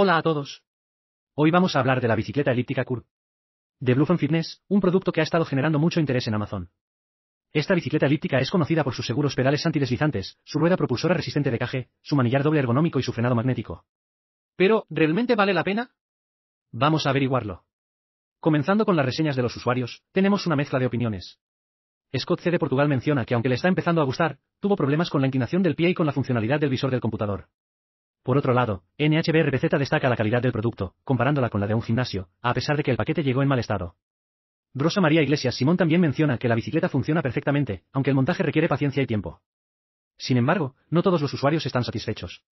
Hola a todos. Hoy vamos a hablar de la bicicleta elíptica Curve. De Bluefin Fitness, un producto que ha estado generando mucho interés en Amazon. Esta bicicleta elíptica es conocida por sus seguros pedales antideslizantes, su rueda propulsora resistente de caje, su manillar doble ergonómico y su frenado magnético. Pero, ¿realmente vale la pena? Vamos a averiguarlo. Comenzando con las reseñas de los usuarios, tenemos una mezcla de opiniones. Scott C. de Portugal menciona que aunque le está empezando a gustar, tuvo problemas con la inclinación del pie y con la funcionalidad del visor del computador. Por otro lado, NHBRPZ destaca la calidad del producto, comparándola con la de un gimnasio, a pesar de que el paquete llegó en mal estado. Rosa María Iglesias Simón también menciona que la bicicleta funciona perfectamente, aunque el montaje requiere paciencia y tiempo. Sin embargo, no todos los usuarios están satisfechos.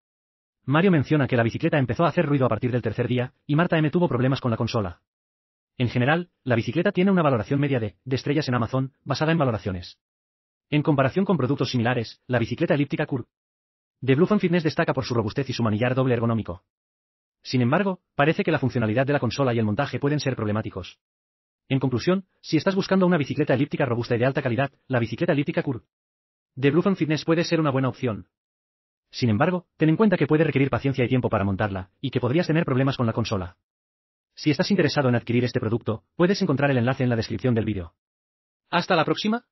Mario menciona que la bicicleta empezó a hacer ruido a partir del tercer día, y Marta M tuvo problemas con la consola. En general, la bicicleta tiene una valoración media de, de estrellas en Amazon, basada en valoraciones. En comparación con productos similares, la bicicleta elíptica Curve The Phone Fitness destaca por su robustez y su manillar doble ergonómico. Sin embargo, parece que la funcionalidad de la consola y el montaje pueden ser problemáticos. En conclusión, si estás buscando una bicicleta elíptica robusta y de alta calidad, la bicicleta elíptica The de Phone Fitness puede ser una buena opción. Sin embargo, ten en cuenta que puede requerir paciencia y tiempo para montarla, y que podrías tener problemas con la consola. Si estás interesado en adquirir este producto, puedes encontrar el enlace en la descripción del vídeo. Hasta la próxima.